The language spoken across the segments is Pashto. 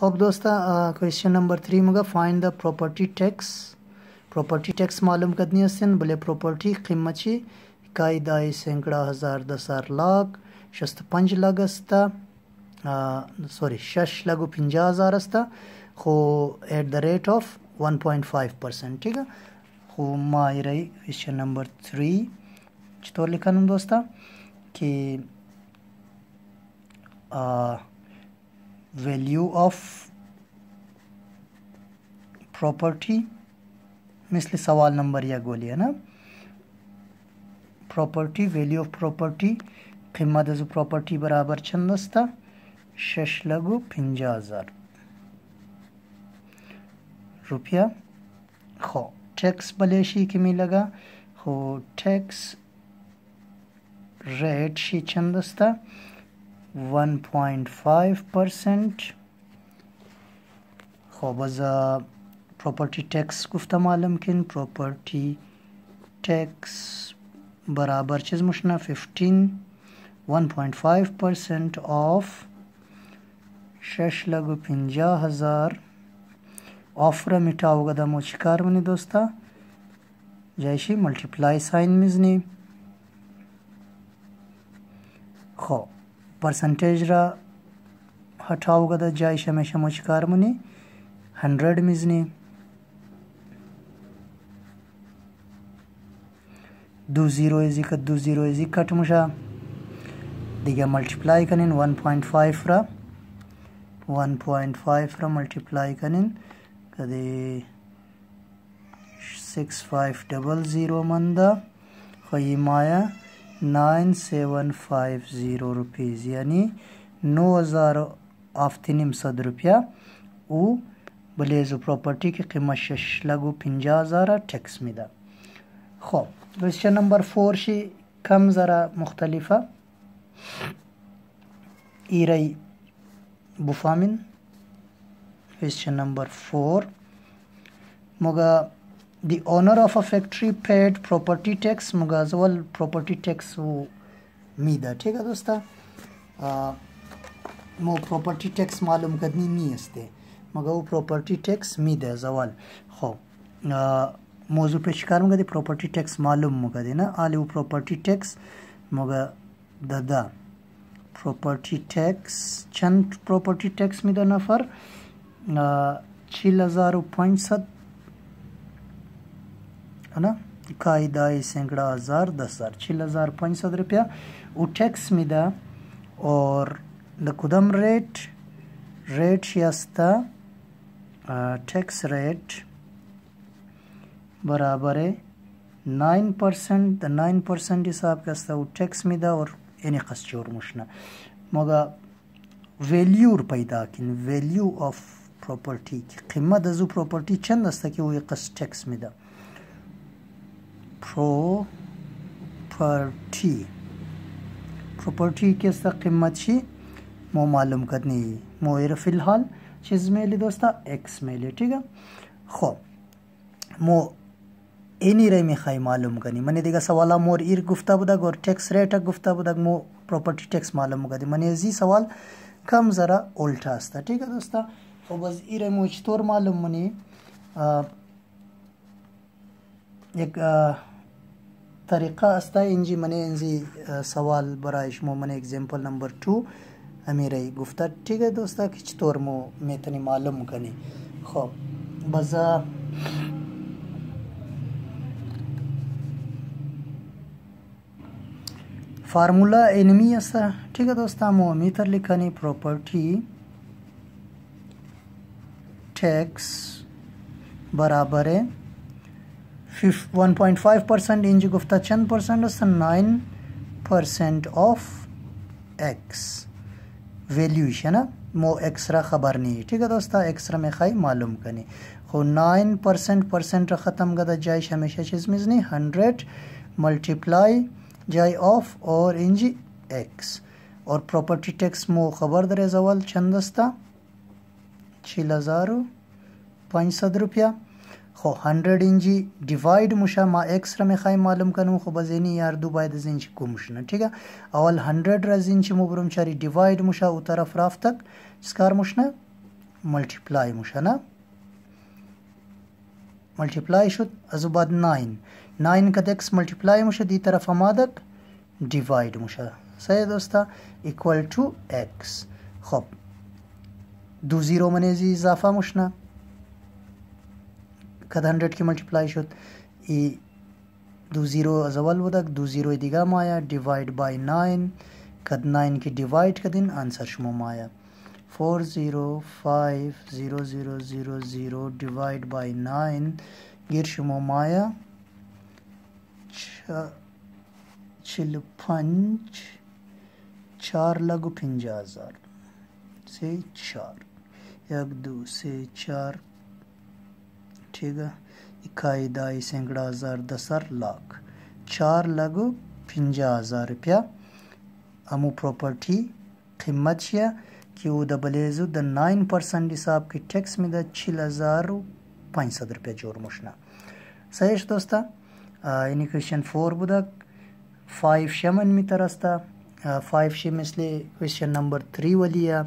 خب दोस्ता question number three में find the property tax property tax मालूम करनी है बोले प्रॉपर्टी कीमत छी इकाई दाई सैकड़ा हज़ार दस हज़ार लाख शस्त पंज लाख अस्ता सॉरी शश लागू पंजा हज़ार अस्ता हो at the rate of one point five percent ठीक है हो माई रही क्वेश्चन नंबर थ्री तो लिखा ना दोस्ता कि वैल्यू ऑफ प्रॉपर्टी मिसल सवाल नंबर यह गोली है ना प्रॉपर्टी वैल्यू ऑफ प्रॉपर्टी खिम्मत जो प्रॉपर्टी बराबर छंदस्ता शश लगो पंजा हज़ार रुपया खो टैक्स बलेशी कि में लगा हो टैक्स रेट शी छंदस्ता 1.5 percent خب از property tax گفتم معلم کن property tax برابر چیز مشنا 15 1.5 percent of شش لگو پنجا هزار آفره میتاوگه دا مو چیکار منی دوستا جایشی ملتیپلای ساین میزنی خب percentage रा हटाओ का हठाओ जाए शमे हमेशा मुचकार मुने हंड्रेड मिजने दो जीरो इजी इकत दो जीरो इजी कट मुशा दिगा मल्टीप्लाई करने वन पॉइंट फाइव रा वन पॉइंट फाइव रा मल्टीप्लाई कनिन कदे सिक्स फाइव डबल जीरो मंदा खाई माया 9750 rupees yani 9650 rupiya u بلیزو پراپرٹی کی قیمت شش لگو پنجا زاره ٹیکس میده خب کوشچن نمبر فور شی کم زره مختلفه ایرای بفامین کوشچن نمبر فور مگه the owner of a factory paid property tax मुगाजवल प्रॉपर्टी टैक्स वो मीदा ठीक है दोस्ता वो प्रॉपर्टी टैक्स मालूम करनी नहीं असते मगर वो प्रॉपर्टी टैक्स मीदा जवाल हो मौजू पेश कर मुगा प्रॉपर्टी टैक्स मालूम मुगा देना आले वो प्रॉपर्टी टैक्स मुगा दादा प्रॉपर्टी टैक्स चंद प्रॉपर्टी टैक्स मीदा नफर छिल हज़ार पॉइंट सत है ना कायदा सैकड़ा हज़ार दस हज़ार छिल हज़ार पाँच सौ रुपया वो टैक्स में दा और द कुदम रेट रेट यास्ता टैक्स रेट बराबर है नाइन परसेंट नाइन परसेंट हिसाब का वो टैक्स में दा और यानी खस चोर मुशना मगर वैल्यू पैदा किन वैल्यू ऑफ प्रॉपर्टी की कीमत अजू प्रॉपर्टी चंद अस्ता कि वो एक टैक्स में दा پروپرټي پروپرټي کې څه قیمت شي مو معلوم کرنی مویر فی الحال چیز میلی دوستا x میلی ٹھیک ہے خب مو اینی رای میخوای معلوم کنی منی دیگه سوالا مور ایر گفته بودگ اور ٹیکس ریٹ گفته بودگ مو پروپرٹی ٹیکس معلوم کنی منی ازی سوال کم ذرا الٹا استا ٹھیک ہے دوستا خب از ایر مو چطور معلوم منی یک طریقه استا انجی منه انجی सवाल برای شما من एग्जांपल नंबर 2 امیره گفته ٹھیک ہے دوستا کہ چطور مو میتنی معلوم کنی خب بزا फार्मूला एनमी असता ठीक है दोस्तों हम मीटर लिखानी प्रॉपर्टी टैक्स बराबर है वन पॉइंट फाइव परसेंट इंजी गुफ्ता चंद परसेंट और नाइन परसेंट ऑफ एक्स वैल्यूश है ना मो एक्सरा खबर नहीं ठीक है दोस्ता एक्सरा में खाई मालूम करनी हो नाइन परसेंट परसेंट ख़त्म कर जाइश हमेशा चीज़ मिजनी हंड्रेड मल्टीप्लाई जाए ऑफ और इंजी एक्स और प्रॉपर्टी टैक्स मो खबर जवाल चंद चंदस्ता छिल हज़ार पाँच सौ रुपया خب 100 اینجی डिवाइड مشه ما x را میخوایم معلوم کنیم خب از این یار دو باید از اینچ کم شنه ٹھیک اول 100 را از اینچ مبرم چاری डिवाइड مشه او طرف رافتک چیکار مشنه ملتیپلای مشه نه ملتیپلای شد از بعد 9 9 کد x ملتیپلای مشه دی طرف مادک डिवाइड مشه صحیح دوستا ایکوال تو x خب دو زیرو منیزی اضافه مشنه कद हंड्रेड की मल्टीप्लाई शुद ई दू जीरो जवाल वदक दू जीरो दिगा माया डिवाइड बाय नाइन कद नाइन की डिवाइड कद दिन आंसर शुमो माया four zero five zero zero zero zero divide by nine गिर शुमो माया छिल पंच चार लग उठिन हजार से चार एक दो से चार ठीक ऐ इकाई दाई सैकड़ा हज़ार दस हज़ार लाख चार लाख पंजाह हज़ार रुपया अमू प्रॉपर्टी क़ीमत है कि वो द बलेजो द नाइन परसेंट हिसाब की टैक्स में द छिल हज़ार पाँच सौ रुपया जोर मुशना सही है दोस्ता इन क्वेश्चन फोर बुदक फाइव शमन में तरसता फाइव शे में इसलिए क्वेश्चन नंबर थ्री वाली है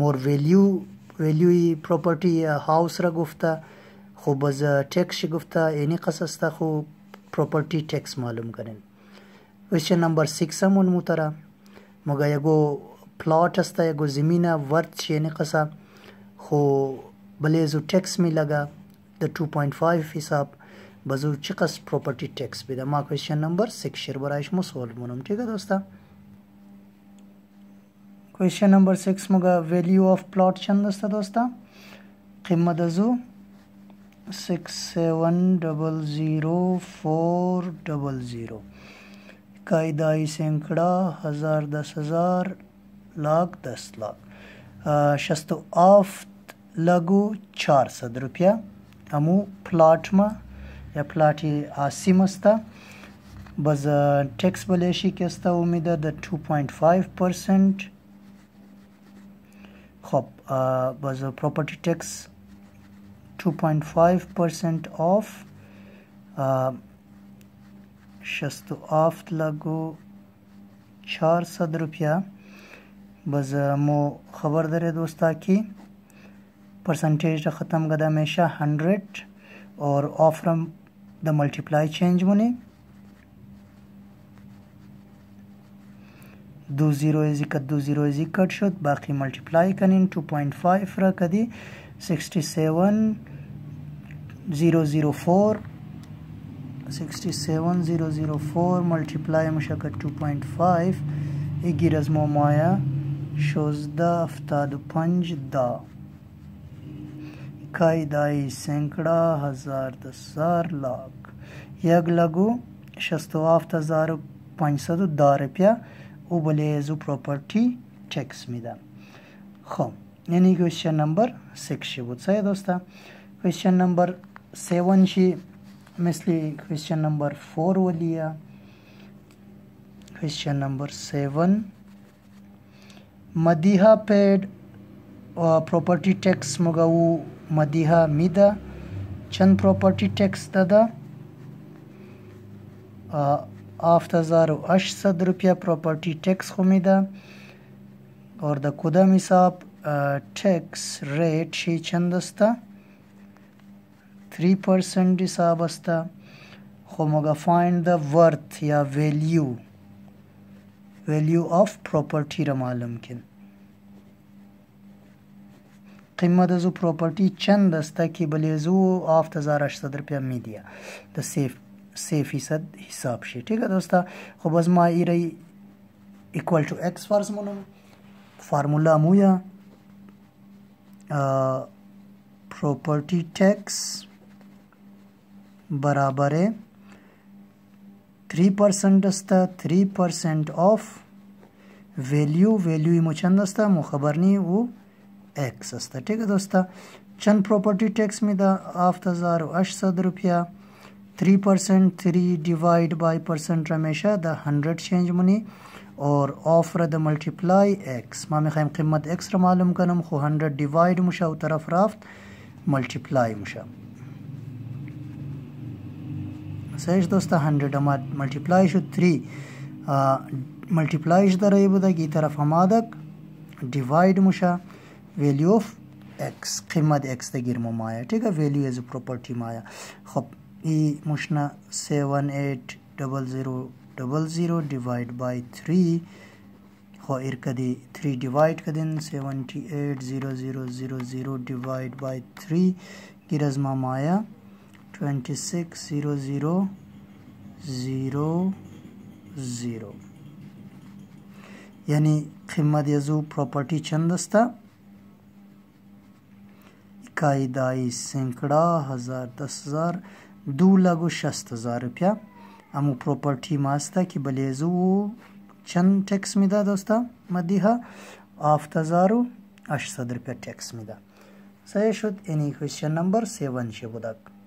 मोर वैल्यू वैल्यू प्रॉपर्टी हाउस रगुफ्ता خب باز تکس چی گفته اینی قصص خب پروپرتی تکس معلوم کنین کوشن نمبر سیکس همون موتره مگه یکو پلاٹ است یکو زمینه ورد چی اینی قصه خو بلیزو تکس می لگا د 2.5 حساب بزو چی قص پروپرتی تکس بیده ما کوشن نمبر سیکس شیر برایش مو سوال مونم ٹھیک ہے دوستا کوشن نمبر سیکس مگه ویلیو آف پلاٹ چند است دوستا قیمت ازو six seven double zero four double zero इकाई सैकड़ा हज़ार दस हज़ार लाख दस लाख शस्तो आफत लॻो चार सद रुपया امو پلاټ ما یا پلاټي اسیمستا بز ټیکس بلې شي کېستا امید د 2.5% خب بز پراپرټي ټیکس 2.5% ऑफ uh, शस्तु आफत लागू चार सद रुपया बस uh, मो खबर दरे दोस्ता की परसेंटेज ख़त्म गदा हमेशा हंड्रेड और of from the multiply change मुने दो ज़ीरो इजिकट दो ज़ीरो इजिकट शुद बाकी मल्टीप्लाई कनिन टू पॉइंट फाइव रख दी 67004 67004 multiply مشکل 2.5 ایگیرز مامایا 1675 دا کای دای سینکڑا هزار دسار لاک یک لگو شستوافت هزار پانصد دا رپیا او بلیزو پروپرٹی ٹیکس میدم خب यानी क्वेश्चन नंबर सिक्स से बुझ बुझ्छ दोस्ता क्वेश्चन नंबर सेवन सेवनशी मिसली क्वेश्चन नंबर फोर वो लिया क्वेश्चन नंबर सेवन मदीहा पेड प्रॉपर्टी टैक्स मगऊ मदीहा मिदा चंद प्रॉपर्टी टैक्स दादा आठ हज़ार अशसद रुपया प्रॉपर्टी टैक्स को मिदा और द खुदा मिसाब tax rate şey çandasta 3% hesabasta خو موږ find the worth یا value value of property را معلوم کین قیمت از پراپرټي چند است کې بلې زو 7800 روپیا می دی د سیف سی فیصد حساب شي ٹھیک ہے دوستا خو بس ما ایرې equal to x فرض مونږ فارمولا مو یا uh, property tax बराबर है थ्री परसेंट अस्ता three percent of value value इमो चंद अस्ता मुखबरनी वो एक्स अस्ता ठीक है दोस्ता चंद प्रॉपर्टी टैक्स में था आठ हज़ार अठ सद रुपया three percent three divide by percent हमेशा द हंड्रेड चेंज मनी اور آفرد ملتیپلای اکس ما میخوایم قیمت اکس را معلوم کنم خو 100 دیواید میشه و طرف رفت ملتیپلای میشه صحیح دوستا 100 اما ملتیپلای شد 3 ملتیپلایش داره بوده که طرف آمادک دیواید میشه ویلیو اف x قیمت x دگیر مایا ٹھیک ہے ویلیو ایز پراپرٹی مایا خب ای مشنا سیون ایٹ ڈبل زیرو double zero divide by three और कदी थ्री डिवाइड कर seventy eight zero zero zero zero divide by three की रजमा माया twenty six zero zero zero zero यानी खिमत यजू प्रॉपर्टी चंदस्ता इकाई दाई सैकड़ा हज़ार दस हज़ार दो लाख शस्त हज़ार रुपया امو property ماستا kibalezi چند تکس میده دوستا مدیها آفتزار و 800 روپیه تکس میده صحیح شد این کوشن نمبر 7 شد بودک